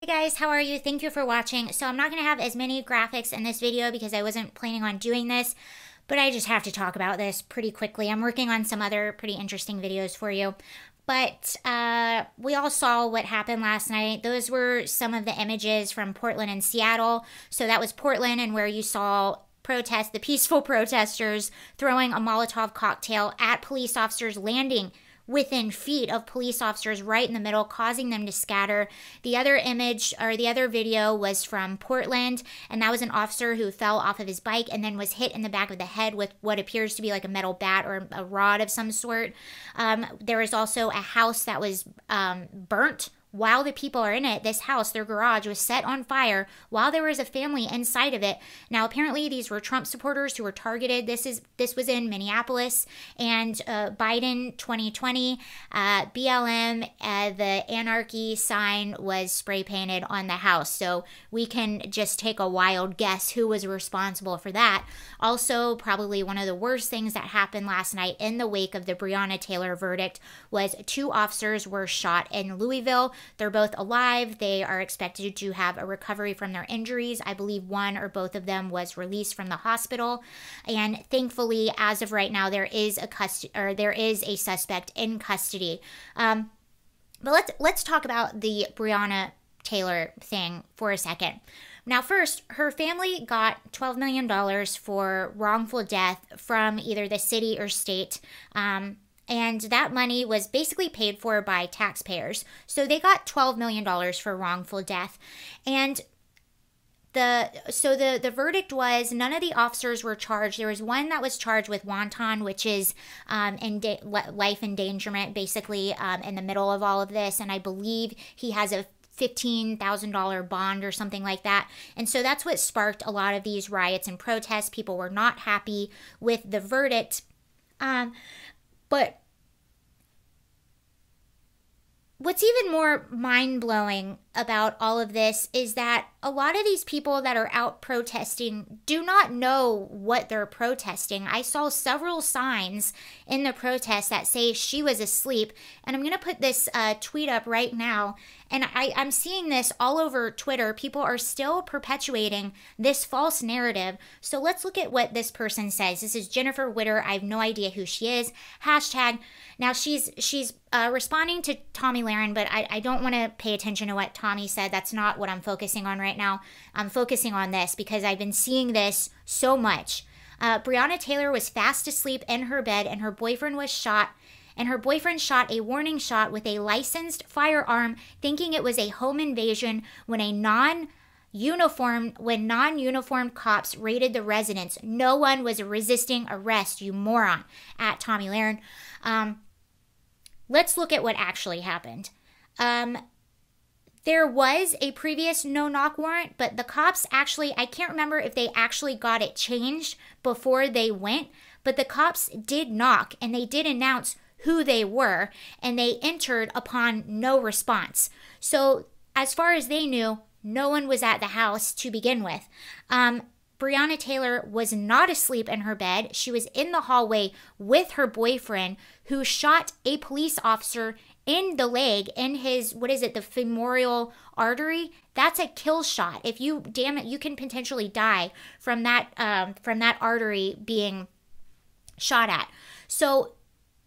Hey guys, how are you? Thank you for watching. So I'm not going to have as many graphics in this video because I wasn't planning on doing this, but I just have to talk about this pretty quickly. I'm working on some other pretty interesting videos for you. But uh, we all saw what happened last night. Those were some of the images from Portland and Seattle. So that was Portland and where you saw protest, the peaceful protesters throwing a Molotov cocktail at police officers landing – within feet of police officers right in the middle, causing them to scatter. The other image or the other video was from Portland, and that was an officer who fell off of his bike and then was hit in the back of the head with what appears to be like a metal bat or a rod of some sort. Um, there was also a house that was um, burnt while the people are in it, this house, their garage was set on fire while there was a family inside of it. Now, apparently, these were Trump supporters who were targeted. This is this was in Minneapolis and uh, Biden 2020 uh, BLM. Uh, the anarchy sign was spray painted on the house, so we can just take a wild guess who was responsible for that. Also, probably one of the worst things that happened last night in the wake of the Breonna Taylor verdict was two officers were shot in Louisville they're both alive. They are expected to have a recovery from their injuries. I believe one or both of them was released from the hospital. And thankfully, as of right now, there is a cust or there is a suspect in custody. Um, but let's let's talk about the Brianna Taylor thing for a second. Now, first, her family got $12 million for wrongful death from either the city or state. Um, and that money was basically paid for by taxpayers. So they got $12 million for wrongful death. And the so the the verdict was none of the officers were charged. There was one that was charged with wanton, which is um, enda- life endangerment, basically um, in the middle of all of this. And I believe he has a $15,000 bond or something like that. And so that's what sparked a lot of these riots and protests. People were not happy with the verdict. Um, but what's even more mind blowing about all of this is that a lot of these people that are out protesting do not know what they're protesting. I saw several signs in the protest that say she was asleep, and I'm gonna put this uh, tweet up right now. And I, I'm seeing this all over Twitter. People are still perpetuating this false narrative. So let's look at what this person says. This is Jennifer Witter. I have no idea who she is. Hashtag. Now she's she's uh, responding to Tommy Laren, but I, I don't want to pay attention to what Tommy Tommy said, that's not what I'm focusing on right now. I'm focusing on this because I've been seeing this so much. Uh, Breonna Taylor was fast asleep in her bed and her boyfriend was shot. And her boyfriend shot a warning shot with a licensed firearm, thinking it was a home invasion when a non uniformed when non-uniformed cops raided the residence no one was resisting arrest you moron at tommy laren um, let's look at what actually happened um, there was a previous no knock warrant, but the cops actually, I can't remember if they actually got it changed before they went, but the cops did knock and they did announce who they were and they entered upon no response. So, as far as they knew, no one was at the house to begin with. Um, Brianna Taylor was not asleep in her bed. She was in the hallway with her boyfriend, who shot a police officer in the leg in his what is it the femoral artery that's a kill shot if you damn it you can potentially die from that um, from that artery being shot at so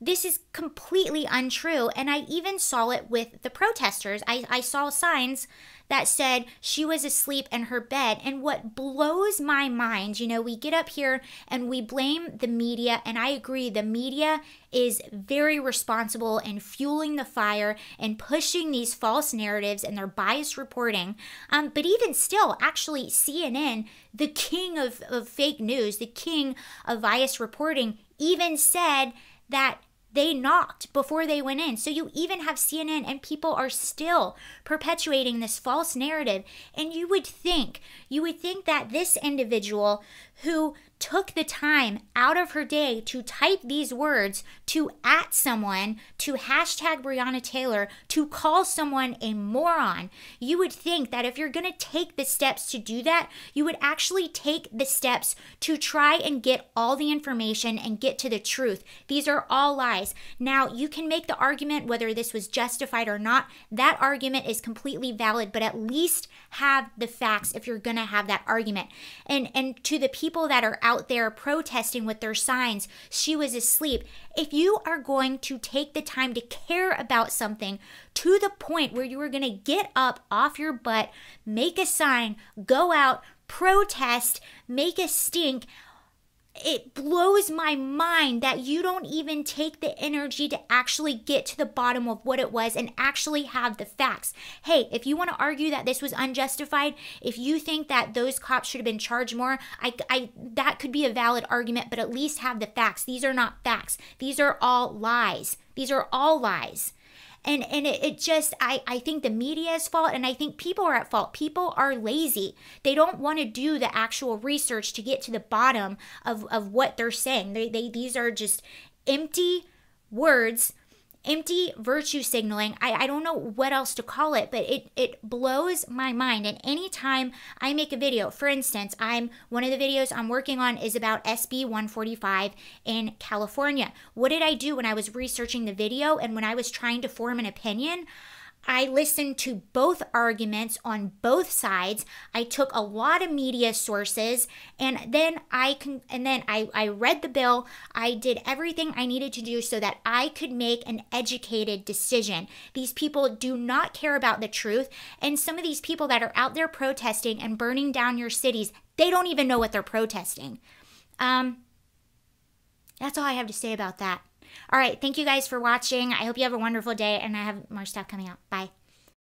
this is completely untrue. And I even saw it with the protesters. I, I saw signs that said she was asleep in her bed. And what blows my mind, you know, we get up here and we blame the media. And I agree, the media is very responsible in fueling the fire and pushing these false narratives and their biased reporting. Um, but even still, actually, CNN, the king of, of fake news, the king of biased reporting, even said that they knocked before they went in. So you even have CNN and people are still perpetuating this false narrative. And you would think, you would think that this individual who took the time out of her day to type these words to at someone, to hashtag Breonna Taylor, to call someone a moron, you would think that if you're going to take the steps to do that, you would actually take the steps to try and get all the information and get to the truth. These are all lies. Now, you can make the argument whether this was justified or not. That argument is completely valid, but at least have the facts if you're going to have that argument. And and to the people that are out out there protesting with their signs. She was asleep. If you are going to take the time to care about something to the point where you are going to get up off your butt, make a sign, go out, protest, make a stink, it blows my mind that you don't even take the energy to actually get to the bottom of what it was and actually have the facts. Hey, if you want to argue that this was unjustified, if you think that those cops should have been charged more, I, I that could be a valid argument, but at least have the facts. These are not facts. These are all lies. These are all lies and and it, it just I I think the media is fault and I think people are at fault. People are lazy. They don't want to do the actual research to get to the bottom of of what they're saying. They they these are just empty words empty virtue signaling. I, I don't know what else to call it, but it, it blows my mind. And anytime I make a video, for instance, I'm one of the videos I'm working on is about SB 145 in California. What did I do when I was researching the video and when I was trying to form an opinion? I listened to both arguments on both sides. I took a lot of media sources and then I can and then I, I read the bill. I did everything I needed to do so that I could make an educated decision. These people do not care about the truth. And some of these people that are out there protesting and burning down your cities, they don't even know what they're protesting. Um, that's all I have to say about that. All right. Thank you guys for watching. I hope you have a wonderful day, and I have more stuff coming out. Bye.